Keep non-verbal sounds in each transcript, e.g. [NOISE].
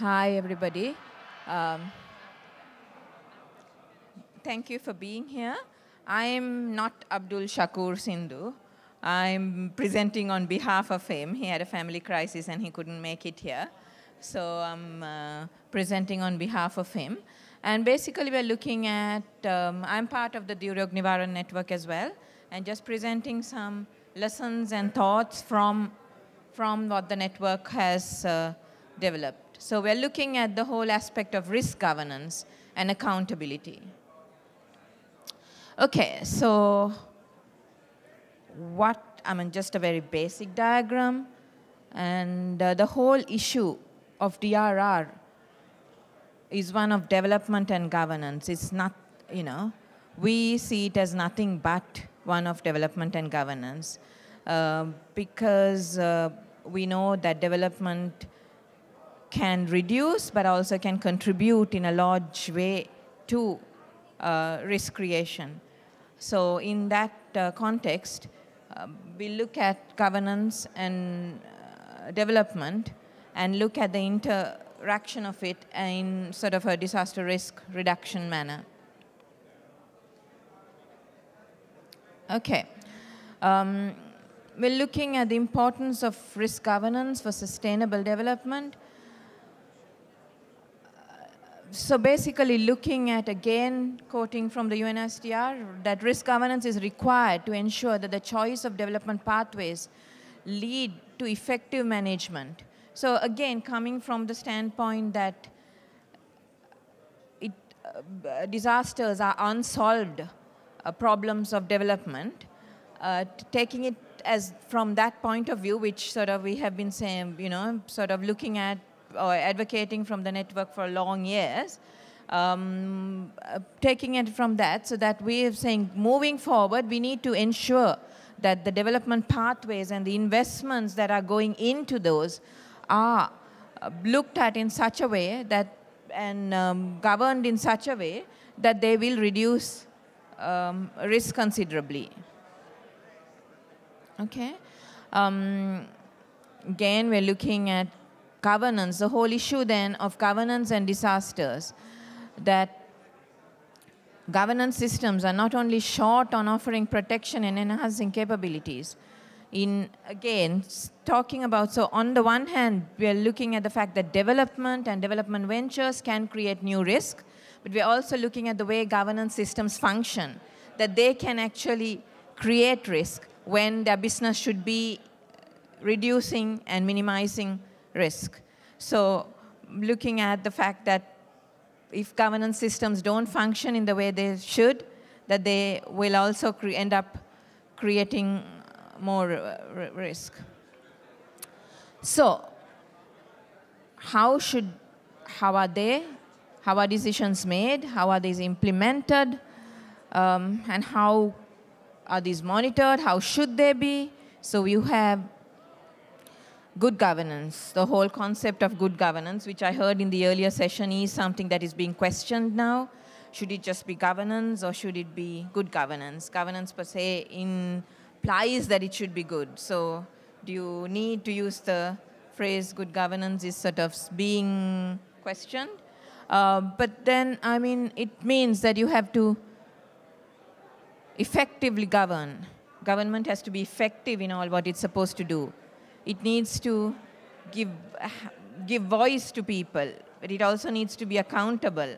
Hi, everybody. Um, thank you for being here. I'm not Abdul Shakur Sindhu. I'm presenting on behalf of him. He had a family crisis and he couldn't make it here. So I'm uh, presenting on behalf of him. And basically, we're looking at, um, I'm part of the Duryog Nivaran Network as well, and just presenting some lessons and thoughts from, from what the network has uh, developed. So we're looking at the whole aspect of risk governance and accountability. Okay, so what, I mean, just a very basic diagram. And uh, the whole issue of DRR is one of development and governance. It's not, you know, we see it as nothing but one of development and governance uh, because uh, we know that development can reduce but also can contribute in a large way to uh, risk creation. So in that uh, context, uh, we look at governance and uh, development and look at the interaction of it in sort of a disaster risk reduction manner. Okay. Um, we're looking at the importance of risk governance for sustainable development so basically looking at, again, quoting from the UNSDR, that risk governance is required to ensure that the choice of development pathways lead to effective management. So again, coming from the standpoint that it, uh, disasters are unsolved uh, problems of development, uh, taking it as from that point of view, which sort of we have been saying, you know, sort of looking at or advocating from the network for long years. Um, uh, taking it from that, so that we are saying moving forward, we need to ensure that the development pathways and the investments that are going into those are uh, looked at in such a way that and um, governed in such a way that they will reduce um, risk considerably. Okay. Um, again, we're looking at governance, the whole issue then of governance and disasters, that governance systems are not only short on offering protection and enhancing capabilities, in again talking about so on the one hand we are looking at the fact that development and development ventures can create new risk but we're also looking at the way governance systems function that they can actually create risk when their business should be reducing and minimizing risk. So looking at the fact that if governance systems don't function in the way they should, that they will also end up creating more uh, risk. So how should, how are they, how are decisions made, how are these implemented, um, and how are these monitored, how should they be? So you have good governance, the whole concept of good governance, which I heard in the earlier session is something that is being questioned now. Should it just be governance or should it be good governance? Governance per se implies that it should be good. So do you need to use the phrase good governance is sort of being questioned? Uh, but then, I mean, it means that you have to effectively govern. Government has to be effective in all what it's supposed to do. It needs to give, give voice to people, but it also needs to be accountable.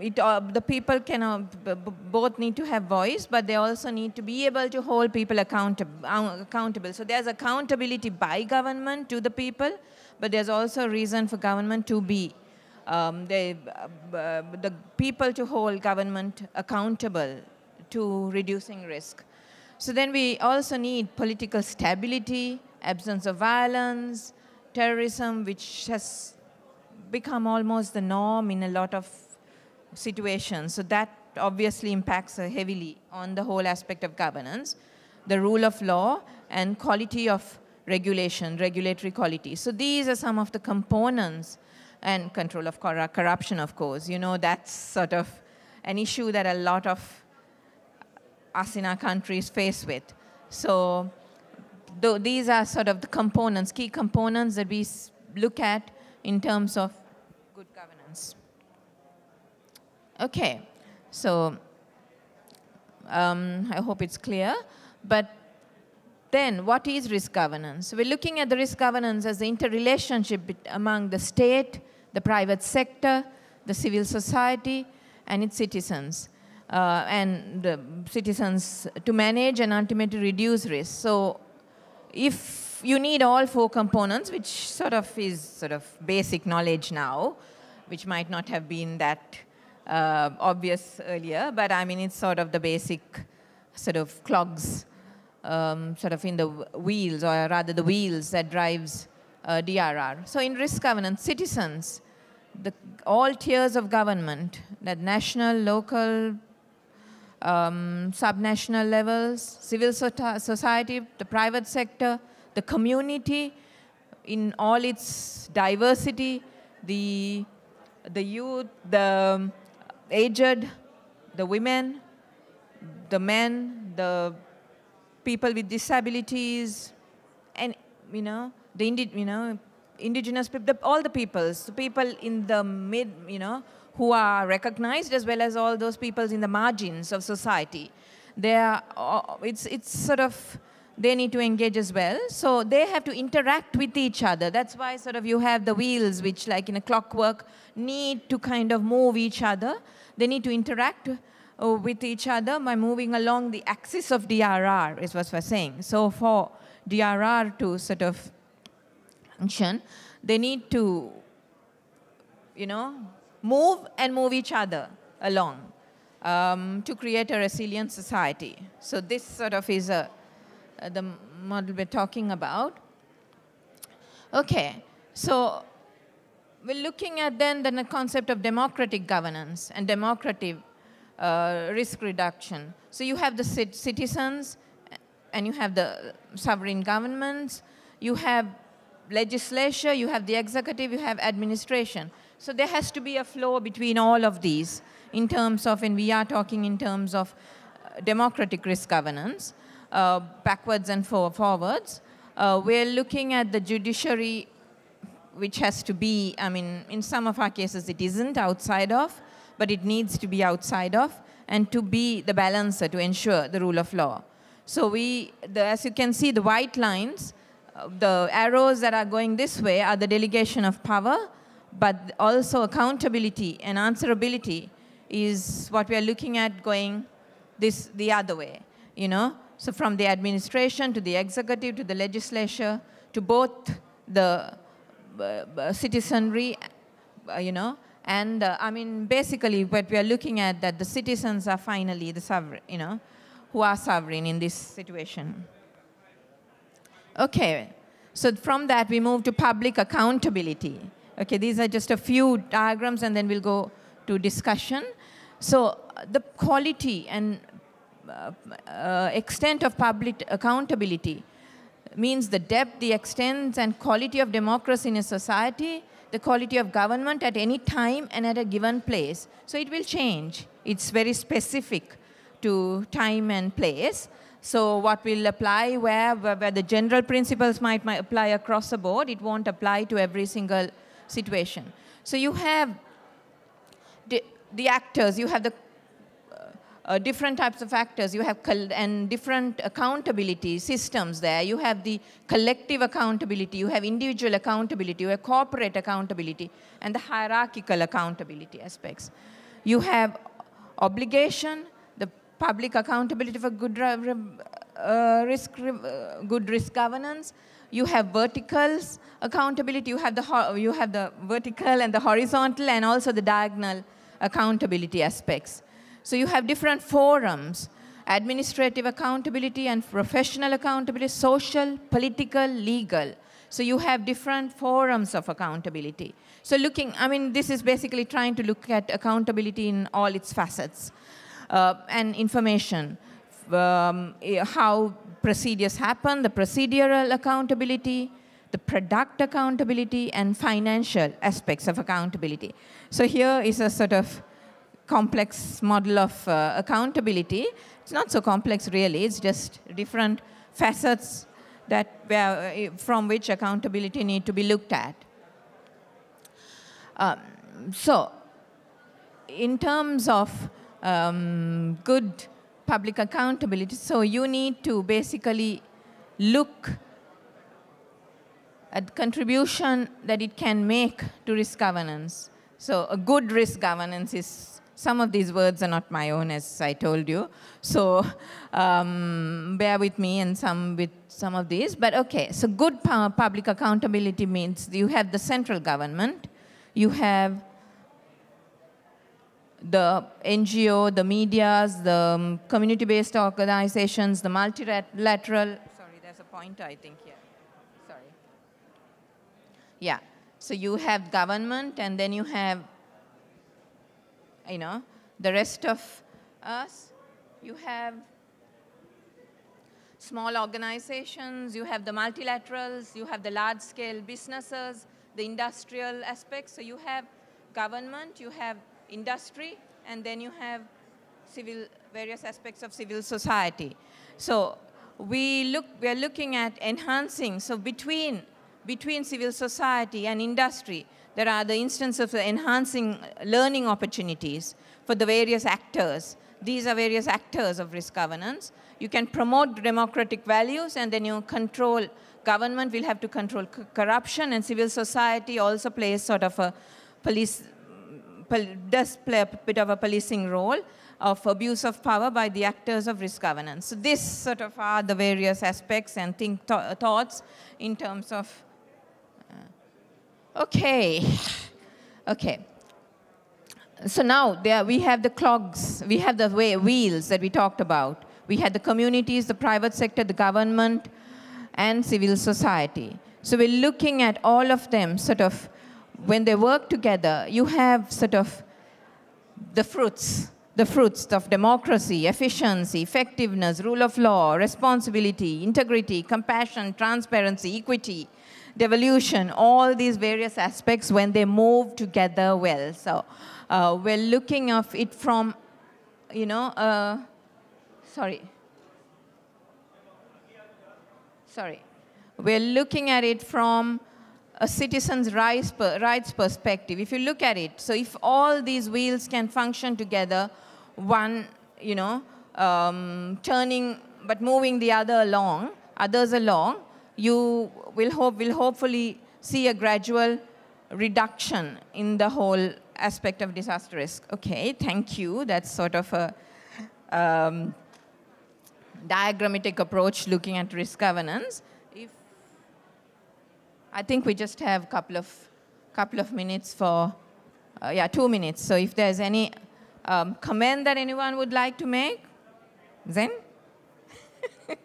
It, uh, the people can uh, both need to have voice, but they also need to be able to hold people accountable. Uh, accountable. So there's accountability by government to the people, but there's also a reason for government to be um, they, uh, the people to hold government accountable to reducing risk. So then we also need political stability, absence of violence, terrorism, which has become almost the norm in a lot of situations. So that obviously impacts heavily on the whole aspect of governance, the rule of law, and quality of regulation, regulatory quality. So these are some of the components and control of corruption, of course. You know, that's sort of an issue that a lot of us in our country is faced with. So these are sort of the components, key components that we look at in terms of good governance. Okay, so um, I hope it's clear. But then, what is risk governance? We're looking at the risk governance as the interrelationship among the state, the private sector, the civil society, and its citizens uh, and the citizens to manage and ultimately reduce risk. So if you need all four components, which sort of is sort of basic knowledge now, which might not have been that uh, obvious earlier, but I mean, it's sort of the basic sort of clogs um, sort of in the wheels, or rather the wheels that drives uh, DRR. So in risk governance, citizens, the, all tiers of government, that national, local, um, subnational levels, civil society, the private sector, the community in all its diversity, the, the youth, the aged, the women, the men, the people with disabilities, and, you know, the, indi you know, indigenous people, the, all the peoples, the people in the mid, you know, who are recognized as well as all those peoples in the margins of society. They are, uh, it's, it's sort of, they need to engage as well. So they have to interact with each other. That's why sort of you have the wheels which like in a clockwork need to kind of move each other. They need to interact uh, with each other by moving along the axis of DRR is what we're saying. So for DRR to sort of function, they need to, you know, move and move each other along um, to create a resilient society. So this sort of is a, uh, the model we're talking about. Okay, so we're looking at then the concept of democratic governance and democratic uh, risk reduction. So you have the citizens and you have the sovereign governments, you have legislature, you have the executive, you have administration. So there has to be a flow between all of these in terms of, and we are talking in terms of uh, democratic risk governance, uh, backwards and for forwards. Uh, we're looking at the judiciary, which has to be, I mean, in some of our cases it isn't outside of, but it needs to be outside of, and to be the balancer to ensure the rule of law. So we, the, as you can see, the white lines the arrows that are going this way are the delegation of power, but also accountability and answerability is what we are looking at going this the other way, you know? So from the administration to the executive to the legislature to both the uh, uh citizenry, uh, you know, and uh, I mean basically what we are looking at that the citizens are finally the sovereign, you know, who are sovereign in this situation. Okay, so from that we move to public accountability. Okay, these are just a few diagrams and then we'll go to discussion. So uh, the quality and uh, uh, extent of public accountability means the depth, the extent, and quality of democracy in a society, the quality of government at any time and at a given place. So it will change. It's very specific to time and place. So what will apply where, where the general principles might, might apply across the board, it won't apply to every single situation. So you have the, the actors, you have the uh, uh, different types of actors. You have and different accountability systems there. You have the collective accountability, you have individual accountability, you have corporate accountability, and the hierarchical accountability aspects. You have obligation, public accountability for good uh, risk, uh, good risk governance. You have verticals accountability. You have the you have the vertical and the horizontal, and also the diagonal accountability aspects. So you have different forums: administrative accountability and professional accountability, social, political, legal. So you have different forums of accountability. So looking, I mean, this is basically trying to look at accountability in all its facets. Uh, and information. Um, eh, how procedures happen, the procedural accountability, the product accountability, and financial aspects of accountability. So here is a sort of complex model of uh, accountability. It's not so complex really, it's just different facets that where, eh, from which accountability need to be looked at. Um, so in terms of um, good public accountability. So you need to basically look at contribution that it can make to risk governance. So a good risk governance is, some of these words are not my own, as I told you. So um, bear with me and some with some of these. But okay, so good public accountability means you have the central government, you have the NGO, the medias, the um, community-based organizations, the multilateral, sorry, there's a pointer, I think, here. Sorry. Yeah, so you have government, and then you have, you know, the rest of us. You have small organizations, you have the multilaterals, you have the large-scale businesses, the industrial aspects. So you have government, you have industry, and then you have civil, various aspects of civil society. So we, look, we are looking at enhancing, so between, between civil society and industry, there are the instances of enhancing uh, learning opportunities for the various actors. These are various actors of risk governance. You can promote democratic values and then you control, government will have to control corruption and civil society also plays sort of a police does play a bit of a policing role of abuse of power by the actors of risk governance. So this sort of are the various aspects and think th thoughts in terms of, uh, okay, okay. So now there we have the clogs, we have the way, wheels that we talked about. We had the communities, the private sector, the government, and civil society. So we're looking at all of them sort of when they work together, you have sort of the fruits, the fruits of democracy, efficiency, effectiveness, rule of law, responsibility, integrity, compassion, transparency, equity, devolution, all these various aspects when they move together well. So uh, we're looking at it from, you know, uh, sorry, sorry. We're looking at it from a citizen's rights perspective. If you look at it, so if all these wheels can function together, one, you know, um, turning but moving the other along, others along, you will hope will hopefully see a gradual reduction in the whole aspect of disaster risk. Okay, thank you. That's sort of a um, diagrammatic approach looking at risk governance. I think we just have a couple of, couple of minutes for, uh, yeah, two minutes. So if there's any um, comment that anyone would like to make, Zen? [LAUGHS]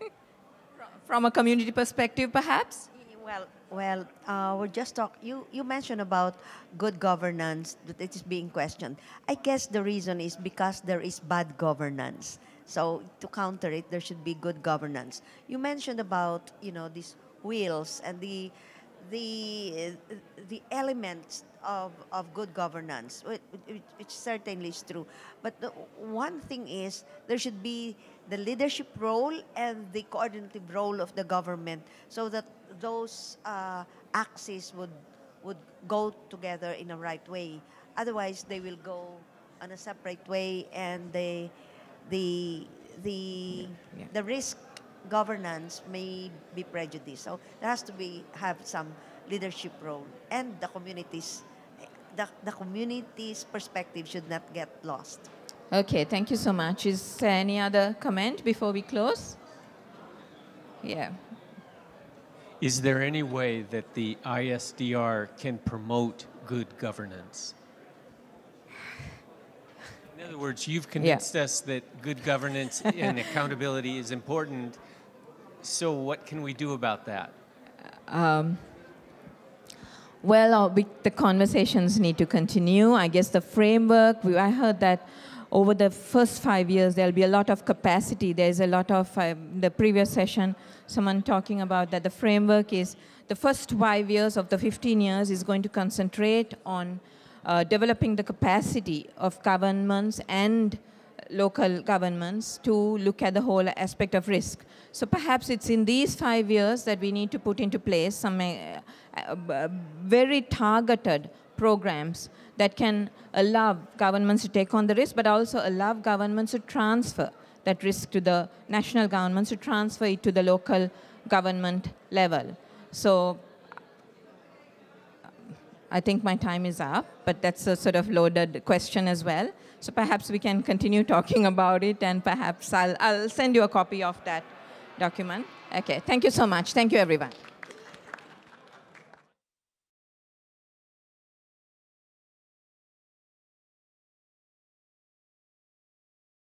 From a community perspective, perhaps? Well, well, uh, we will just talk. You you mentioned about good governance that it is being questioned. I guess the reason is because there is bad governance. So to counter it, there should be good governance. You mentioned about you know these wheels and the the the elements of, of good governance, which, which certainly is true. But one thing is there should be the leadership role and the coordinative role of the government, so that those uh, axes would would go together in a right way. Otherwise, they will go on a separate way, and the the the yeah. Yeah. the risk governance may be prejudiced. So there has to be have some leadership role and the communities the, the community's perspective should not get lost. Okay, thank you so much. Is there any other comment before we close? Yeah. Is there any way that the ISDR can promote good governance? In other words, you've convinced yeah. us that good governance and accountability is important so, what can we do about that? Um, well, uh, the conversations need to continue. I guess the framework, we, I heard that over the first five years, there'll be a lot of capacity. There's a lot of, uh, the previous session, someone talking about that the framework is the first five years of the 15 years is going to concentrate on uh, developing the capacity of governments and local governments to look at the whole aspect of risk. So perhaps it's in these five years that we need to put into place some uh, uh, uh, very targeted programs that can allow governments to take on the risk, but also allow governments to transfer that risk to the national governments, to transfer it to the local government level. So I think my time is up, but that's a sort of loaded question as well. So perhaps we can continue [LAUGHS] talking about it and perhaps I'll, I'll send you a copy of that document. Okay, thank you so much. Thank you, everyone.